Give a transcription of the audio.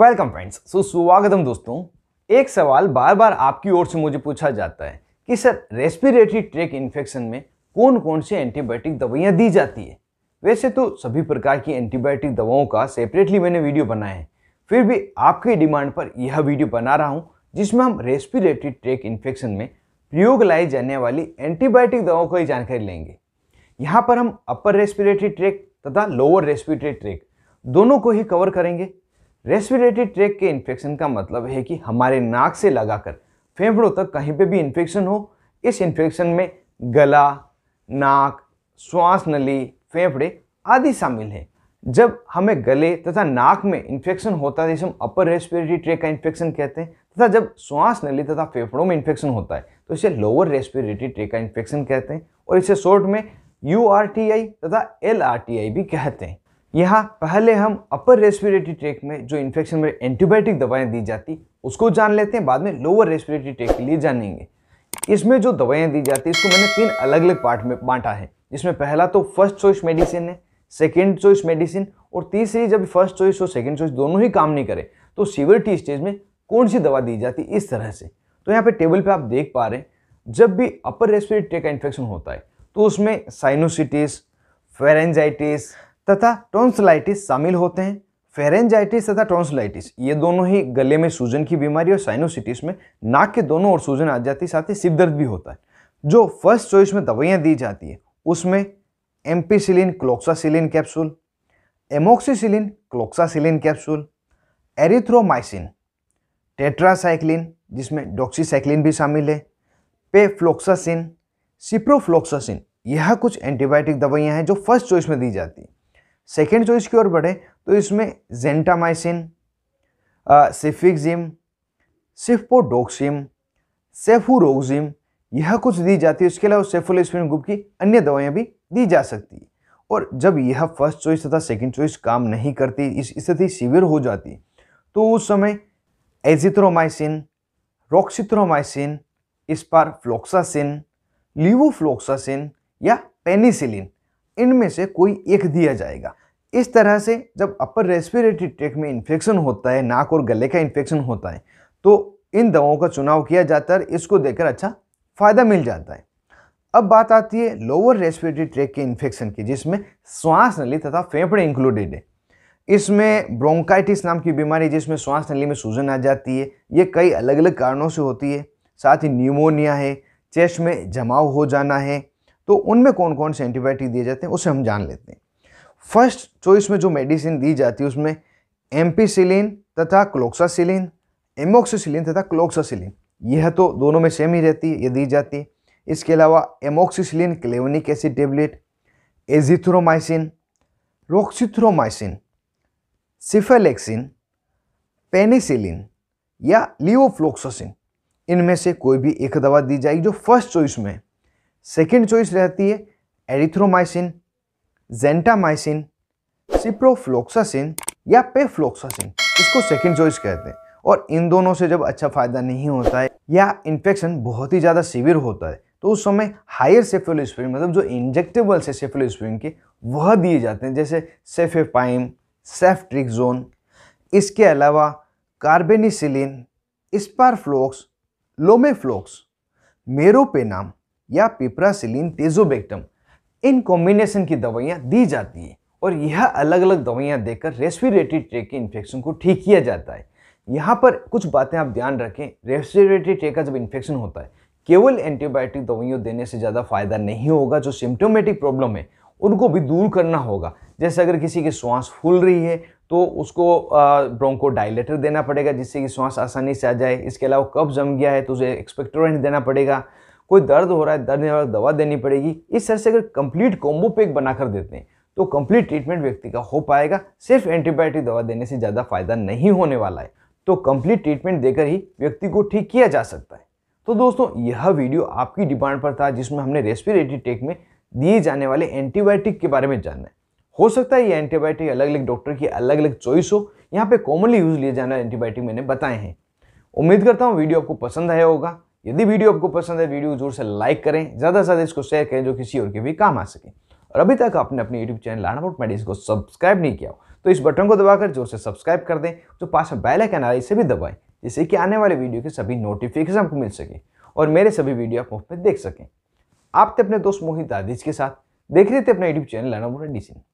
welcome friends so स्वागतम दोस्तों एक सवाल बार बार आपकी ओर से मुझे पूछा जाता है कि सर रेस्पिरेटरी ट्रैक इन्फेक्शन में कौन कौन सी एंटीबायोटिक दवाइयाँ दी जाती है वैसे तो सभी प्रकार की एंटीबायोटिक दवाओं का सेपरेटली मैंने वीडियो बनाया है फिर भी आपकी डिमांड पर यह वीडियो बना रहा हूँ जिसमें हम रेस्पिरेटरी ट्रैक इन्फेक्शन में प्रयोग लाई जाने वाली एंटीबायोटिक दवाओं की जानकारी लेंगे यहाँ पर हम अपर रेस्पिरेटरी ट्रैक तथा लोअर रेस्पिरेटरी ट्रैक दोनों को ही कवर करेंगे रेस्पिरेटरी ट्रैक के इन्फेक्शन का मतलब है कि हमारे नाक से लगाकर फेफड़ों तक कहीं पे भी इन्फेक्शन हो इस इन्फेक्शन में गला नाक श्वास नली फेफड़े आदि शामिल हैं जब हमें गले तथा नाक में इन्फेक्शन होता है जिसे हम अपर रेस्पिरेटरी ट्रैक का इन्फेक्शन कहते हैं तथा जब श्वास नली तथा फेफड़ों में इन्फेक्शन होता है तो इसे लोअर रेस्पिरेटरी ट्रैक का इन्फेक्शन कहते हैं और इसे शॉर्ट में यू तथा एल भी कहते हैं यहाँ पहले हम अपर रेस्पिरेटरी ट्रेक में जो इन्फेक्शन में एंटीबायोटिक दवाएं दी जाती उसको जान लेते हैं बाद में लोअर रेस्पिरेटरी ट्रेक के लिए जानेंगे इसमें जो दवाएं दी जाती है इसको मैंने तीन अलग अलग पार्ट में बांटा है इसमें पहला तो फर्स्ट चॉइस मेडिसिन है सेकेंड चॉइस मेडिसिन और तीसरी जब फर्स्ट चॉइस और सेकेंड चॉइस दोनों ही काम नहीं करें तो सीवरिटी स्टेज में कौन सी दवा दी जाती है इस तरह से तो यहाँ पर टेबल पर आप देख पा रहे हैं जब भी अपर रेस्पिरेटरी ट्रेक का इन्फेक्शन होता है तो उसमें साइनोसिटिस फेरेंजाइटिस तथा टॉन्सलाइटिस शामिल होते हैं फेरेंजाइटिस तथा टॉन्सलाइटिस ये दोनों ही गले में सूजन की बीमारी और साइनोसिटिस में नाक के दोनों ओर सूजन आ जाती है साथ ही सिर दर्द भी होता है जो फर्स्ट चॉइस में दवाइयाँ दी जाती है उसमें ampicillin cloxacillin capsule amoxicillin cloxacillin capsule erythromycin tetracycline जिसमें डॉक्सीसाइक्लिन भी शामिल है पेफ्लोक्सासिन सिप्रोफ्लोक्सासिन यह कुछ एंटीबायोटिक दवाइयाँ हैं जो फर्स्ट चॉइस में दी जाती हैं सेकेंड चॉइस की ओर बढ़े तो इसमें जेंटामाइसिन सिफिक्जिम सिफोडोक्सिम सेफुरोक्जिम यह कुछ दी जाती है उसके अलावा सेफोलेस्पिन ग्रुप की अन्य दवाइयाँ भी दी जा सकती है और जब यह फर्स्ट चॉइस तथा सेकंड चॉइस काम नहीं करती इस स्थिति सीवियर हो जाती तो उस समय एजिथ्रोमाइसिन रोक्सिथ्रोमाइसिन इस्पार फ्लोक्सासिन लिवोफ्लोक्सासिन या पेनिसिलिन इनमें से कोई एक दिया जाएगा इस तरह से जब अपर रेस्पिरेटरी ट्रैक में इन्फेक्शन होता है नाक और गले का इन्फेक्शन होता है तो इन दवाओं का चुनाव किया जाता है इसको देकर अच्छा फ़ायदा मिल जाता है अब बात आती है लोअर रेस्पिरेटरी ट्रैक के इन्फेक्शन की जिसमें श्वास नली तथा फेफड़े इंक्लूडेड है इसमें ब्रोंकाइटिस नाम की बीमारी जिसमें श्वास नली में सूजन आ जाती है ये कई अलग अलग कारणों से होती है साथ ही न्यूमोनिया है चेस्ट में जमाव हो जाना है तो उनमें कौन कौन से एंटीबायोटिक दिए जाते हैं उसे हम जान लेते हैं फर्स्ट चॉइस में जो मेडिसिन दी जाती है उसमें एम्पीसिलिन तथा क्लोक्सासिलिन एमोक्सीसिलिन तथा क्लोक्सासिलिन यह तो दोनों में सेम ही रहती है यह दी जाती है इसके अलावा amoxicillin clavulanic acid tablet azithromycin roxithromycin cephalexin penicillin या लियोफ्लोक्सोसिन इनमें से कोई भी एक दवा दी जाएगी जो फर्स्ट चॉइस में है सेकेंड चॉइस रहती है एरिथ्रोमाइसिन जेंटामाइसिन सिप्रोफ्लोक्सासिन या पेफ्लोक्सासिन इसको सेकेंड चॉइस कहते हैं और इन दोनों से जब अच्छा फ़ायदा नहीं होता है या इन्फेक्शन बहुत ही ज़्यादा सिविर होता है तो उस समय हायर सेफेलोस्प्रिन मतलब जो इंजेक्टेबल से सेफेलोस्प्रिन के वह दिए जाते हैं जैसे सेफेपाइम सेफ्ट्रिकोन इसके अलावा कार्बेनिसिलिन स्पारफ्लोक्स लोमेफ्लोक्स मेरोपेनाम या पिपरासिलिन तेजोबेक्टम इन कॉम्बिनेशन की दवाइयाँ दी जाती हैं और यह अलग अलग दवाइयाँ देकर रेस्पिरेटरी ट्रे के इन्फेक्शन को ठीक किया जाता है यहाँ पर कुछ बातें आप ध्यान रखें रेस्पिरेटरी ट्रे का जब इन्फेक्शन होता है केवल एंटीबायोटिक दवाइयों देने से ज़्यादा फायदा नहीं होगा जो सिम्टोमेटिक प्रॉब्लम है उनको भी दूर करना होगा जैसे अगर किसी की श्वास फूल रही है तो उसको ब्रोंको डायलेटर देना पड़ेगा जिससे कि श्वास आसानी से आ जाए इसके अलावा कब जम गया है तो उसे एक्सपेक्टोरेंट देना पड़ेगा कोई दर्द हो रहा है दर्द निवारक दवा देनी पड़ेगी इस तरह से अगर कंप्लीट कॉम्बो पैक बनाकर देते हैं तो कंप्लीट ट्रीटमेंट व्यक्ति का हो पाएगा सिर्फ एंटीबायोटिक दवा देने से ज़्यादा फायदा नहीं होने वाला है तो कंप्लीट ट्रीटमेंट देकर ही व्यक्ति को ठीक किया जा सकता है तो दोस्तों यह वीडियो आपकी डिमांड पर था जिसमें हमने रेस्पिरेटरी टेक में दिए जाने वाले एंटीबायोटिक के बारे में जानना है हो सकता है ये एंटीबायोटिक अलग अलग डॉक्टर की अलग अलग चॉइस हो यहाँ पे कॉमनली यूज लिए जाने एंटीबायोटिक मैंने बताए हैं उम्मीद करता हूँ वीडियो आपको पसंद आया होगा यदि वीडियो आपको पसंद है वीडियो जोर से लाइक करें ज़्यादा से ज़्यादा इसको शेयर करें जो किसी और के भी काम आ सके और अभी तक आपने अपने यूट्यूब चैनल आनाबोट मेडिस को सब्सक्राइब नहीं किया हो तो इस बटन को दबाकर जोर से सब्सक्राइब कर दें जो पास में बेल आइकन आ इसे भी दबाएं जिससे कि आने वाले वीडियो के सभी नोटिफिकेशन आपको मिल सके और मेरे सभी वीडियो आप मुफ्त में देख सकें आप थे तो अपने दोस्त मोहित आदिज के साथ देख रहे थे अपना यूट्यूब चैनल आनाबोट मेडिसिन